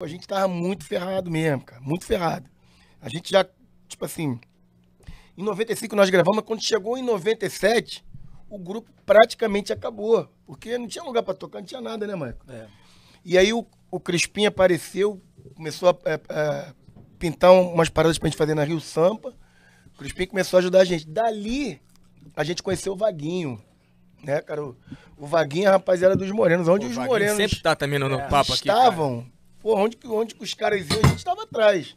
a gente tava muito ferrado mesmo, cara. Muito ferrado. A gente já, tipo assim, em 95 nós gravamos, quando chegou em 97, o grupo praticamente acabou. Porque não tinha lugar para tocar, não tinha nada, né, Marco? É. E aí o, o Crispim apareceu, começou a, é, é, pintar umas paradas pra gente fazer na Rio Sampa. O Crispim começou a ajudar a gente. Dali, a gente conheceu o Vaguinho. Né, cara? O, o Vaguinho é a rapaziada dos Morenos. Onde os Vaguinho Morenos. Sempre tá também no, é, papo aqui. Estavam. Porra, onde, onde que os caras iam, a gente estava atrás.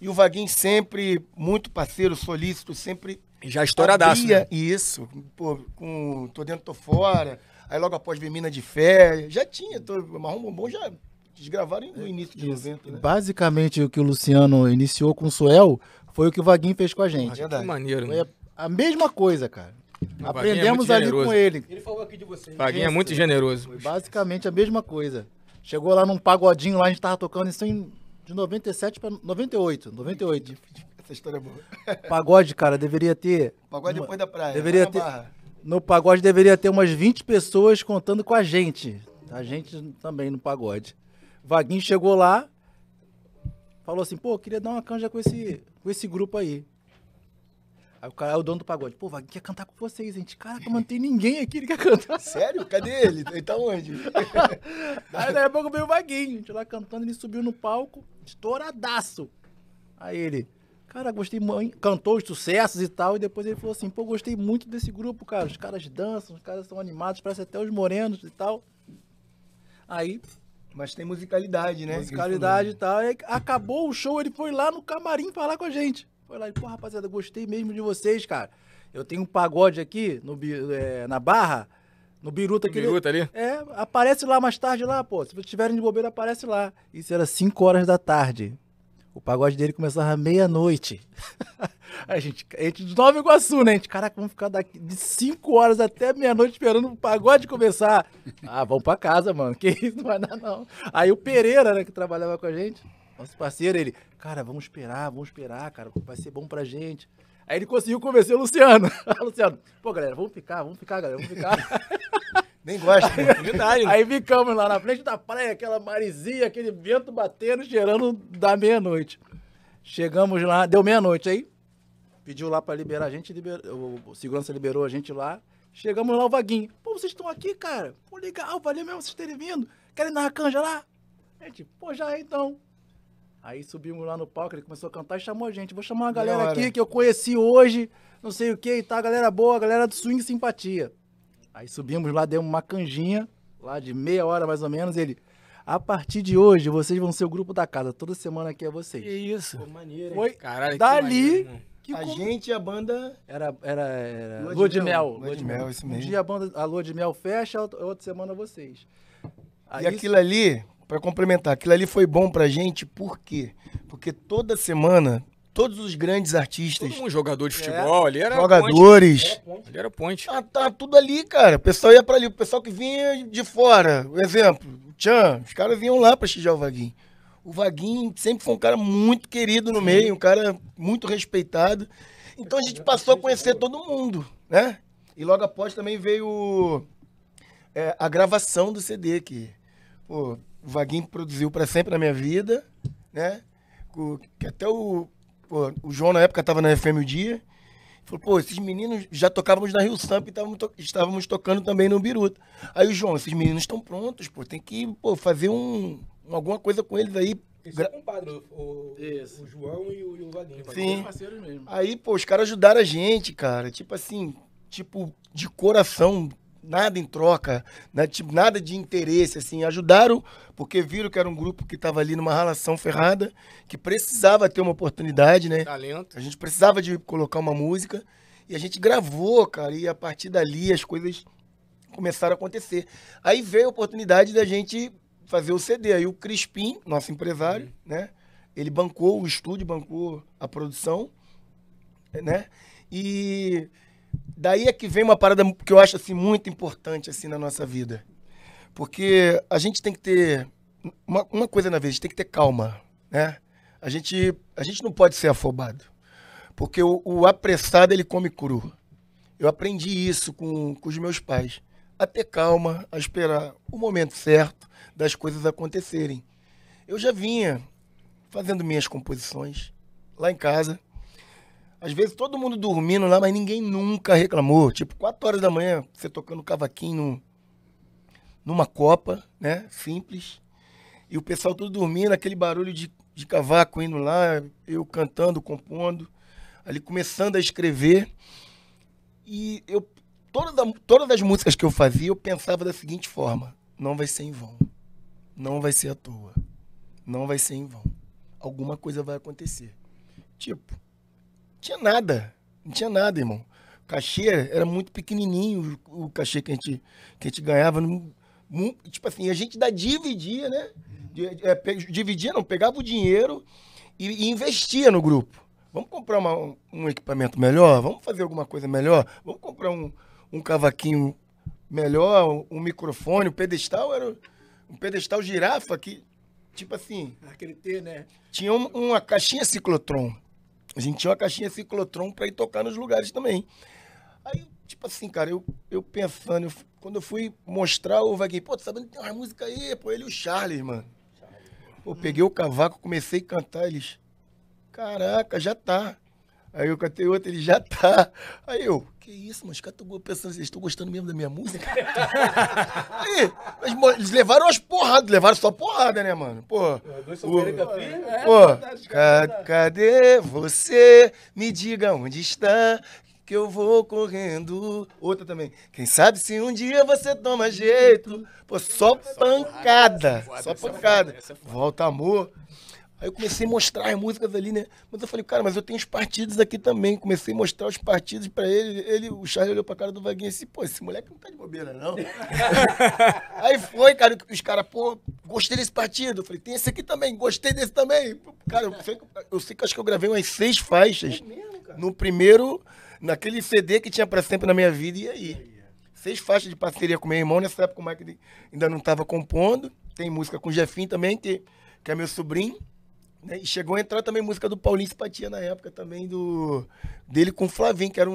E o Vaguinho sempre, muito parceiro, solícito, sempre. já estouradaço. Né? Isso. Pô, com Tô Dentro, Tô Fora. Aí logo após ver Mina de Fé. Já tinha, tô, Marrom Bombom já. desgravaram no início de 90, né? Basicamente, o que o Luciano iniciou com o Suel foi o que o Vaguinho fez com a gente. Ah, Que maneiro, né? Foi a mesma coisa, cara. O é Aprendemos é ali generoso. com ele. Ele falou aqui de vocês. Vaguinho é né? muito generoso. Foi basicamente a mesma coisa. Chegou lá num pagodinho lá, a gente tava tocando isso em, de 97 para 98, 98. Essa história é boa. Pagode, cara, deveria ter. Pagode depois da praia. Deveria ter. Barra. No pagode deveria ter umas 20 pessoas contando com a gente. A gente também no pagode. Vaguinho chegou lá, falou assim: pô, queria dar uma canja com esse, com esse grupo aí. Aí o cara é o dono do pagode. Pô, Vaguinho quer cantar com vocês, gente. Caraca, mano, não tem ninguém aqui, ele quer cantar. Sério? Cadê ele? Ele tá onde? aí daí a pouco veio o Vaguinho, a gente lá cantando, ele subiu no palco, estouradaço. Aí ele, cara, gostei muito. Cantou os sucessos e tal. E depois ele falou assim: pô, gostei muito desse grupo, cara. Os caras dançam, os caras são animados, parece até os morenos e tal. Aí. Mas tem musicalidade, né? Musicalidade e tal. E acabou o show, ele foi lá no camarim falar com a gente. Foi lá e, pô, rapaziada, gostei mesmo de vocês, cara. Eu tenho um pagode aqui no, é, na Barra, no Biruta aqui. Biruta ali? É, aparece lá mais tarde lá, pô. Se vocês tiverem de bobeira, aparece lá. Isso era 5 horas da tarde. O pagode dele começava meia-noite. a gente, a gente de Nova Iguaçu, né? A gente, caraca, vamos ficar daqui de 5 horas até meia-noite esperando o pagode começar. Ah, vamos pra casa, mano. Que isso, não vai dar, não. Aí o Pereira, né, que trabalhava com a gente, nosso parceiro, ele, cara, vamos esperar, vamos esperar, cara, vai ser bom pra gente. Aí ele conseguiu convencer o Luciano. Luciano, pô, galera, vamos ficar, vamos ficar, galera, vamos ficar. Nem gosta, aí, né? aí ficamos lá na frente da praia, aquela marizinha, aquele vento batendo, gerando da meia-noite. Chegamos lá, deu meia-noite aí. Pediu lá para liberar a gente, liberou, o segurança liberou a gente lá. Chegamos lá, o Vaguinho. Pô, vocês estão aqui, cara? Pô, legal, valeu mesmo vocês terem vindo. Querem dar uma canja lá? A gente, pô, já é então. Aí subimos lá no palco, ele começou a cantar e chamou a gente. Vou chamar uma galera aqui que eu conheci hoje, não sei o que e tá, galera boa, galera do Swing Simpatia. Aí subimos lá, demos uma canjinha, lá de meia hora mais ou menos, ele... A partir de hoje, vocês vão ser o grupo da casa. Toda semana aqui é vocês. Que isso. Pô, maneiro, Foi Caralho, dali que, que A como... gente e a banda... Era, era, era... Lua, Lua de, Mel. Lua, Lua de, de Mel, mel. isso mesmo. Um dia a, banda, a Lua de Mel fecha, outra semana vocês. Aí, e aquilo ali, para complementar, aquilo ali foi bom pra gente, por quê? Porque toda semana, todos os grandes artistas. Todo um jogador de é. futebol é, ali era. Jogadores. Ponte. Ele né? era ponte. Ah, tá tudo ali, cara. O pessoal ia pra ali. O pessoal que vinha de fora. Um exemplo, Tchan, os caras vinham lá pra xijar o Vaguinho. O Vaguinho sempre foi um cara muito querido no Sim. meio, um cara muito respeitado. Então a gente passou a conhecer todo mundo, né? E logo após também veio é, a gravação do CD, aqui pô, o Vaguinho produziu para sempre na minha vida, né? que até o, pô, o João na época estava na FM o dia. Falou, pô, esses meninos já tocávamos na Rio Sampa e távamos to estávamos tocando também no Biruta. Aí o João, esses meninos estão prontos, pô, tem que pô, fazer um, alguma coisa com eles aí. Esse Gra... É compadre, o, o João e o, e o Vaguinho. Sim. É Parceiros mesmo. Aí, pô, os caras ajudaram a gente, cara. Tipo assim, tipo, de coração, nada em troca, né? tipo, nada de interesse, assim, ajudaram porque viram que era um grupo que estava ali numa relação ferrada, que precisava ter uma oportunidade, né? Talento. A gente precisava de colocar uma música e a gente gravou, cara, e a partir dali as coisas começaram a acontecer. Aí veio a oportunidade da gente fazer o CD, aí o Crispim, nosso empresário, uhum. né? Ele bancou o estúdio, bancou a produção, né? E daí é que vem uma parada que eu acho assim muito importante assim na nossa vida. Porque a gente tem que ter uma, uma coisa na vez, a gente tem que ter calma, né? A gente a gente não pode ser afobado. Porque o, o apressado ele come cru. Eu aprendi isso com, com os meus pais. A ter calma, a esperar o momento certo das coisas acontecerem. Eu já vinha fazendo minhas composições lá em casa, às vezes todo mundo dormindo lá, mas ninguém nunca reclamou. Tipo, 4 horas da manhã, você tocando cavaquinho numa copa, né? Simples. E o pessoal tudo dormindo, aquele barulho de, de cavaco indo lá, eu cantando, compondo, ali começando a escrever. E eu todas, todas as músicas que eu fazia, eu pensava da seguinte forma: não vai ser em vão. Não vai ser à toa. Não vai ser em vão. Alguma coisa vai acontecer. Tipo, tinha nada. Não tinha nada, irmão. O cachê era muito pequenininho, o cachê que a gente, que a gente ganhava. tipo assim, a gente da dividia, né? É, dividia não, pegava o dinheiro e, e investia no grupo. Vamos comprar uma, um equipamento melhor? Vamos fazer alguma coisa melhor? Vamos comprar um, um cavaquinho melhor, um microfone, um pedestal era um pedestal girafa que, tipo assim. Aquele T, né? Tinha um, uma caixinha ciclotron. A gente tinha uma caixinha ciclotron para ir tocar nos lugares também. Aí, tipo assim, cara, eu, eu pensando, eu, quando eu fui mostrar o Vaguinho, pô, tu sabendo tá que tem uma música aí, pô, ele e o Charles, mano. Pô, hum. peguei o cavaco, comecei a cantar, eles, caraca, já tá. Aí eu cantei outro ele já tá. Aí eu, que isso, mas os caras estão pensando, eles estão gostando mesmo da minha música? aí, eles levaram as porradas, levaram só porrada, né, mano? Pô, é, é, pô é tá cadê você? Me diga onde está, que eu vou correndo. Outra também. Quem sabe se um dia você toma jeito. Pô, só pancada. Só pancada. Volta amor. Aí eu comecei a mostrar as músicas ali, né? Mas eu falei, cara, mas eu tenho os partidos aqui também. Comecei a mostrar os partidos pra ele. ele o Charles olhou pra cara do Vaguinho disse: assim, pô, esse moleque não tá de bobeira, não. aí foi, cara, os caras, pô, gostei desse partido. Eu falei, tem esse aqui também, gostei desse também. Cara, eu sei, eu sei que acho que eu gravei umas seis faixas. É mesmo, cara? No primeiro, naquele CD que tinha pra sempre na minha vida, e aí? Seis faixas de parceria com meu irmão, nessa época o Mike ainda não tava compondo. Tem música com o Jefim também, que, que é meu sobrinho. Né? E chegou a entrar também música do Paulinho Simpatia na época também, do dele com o Flavinho, que era um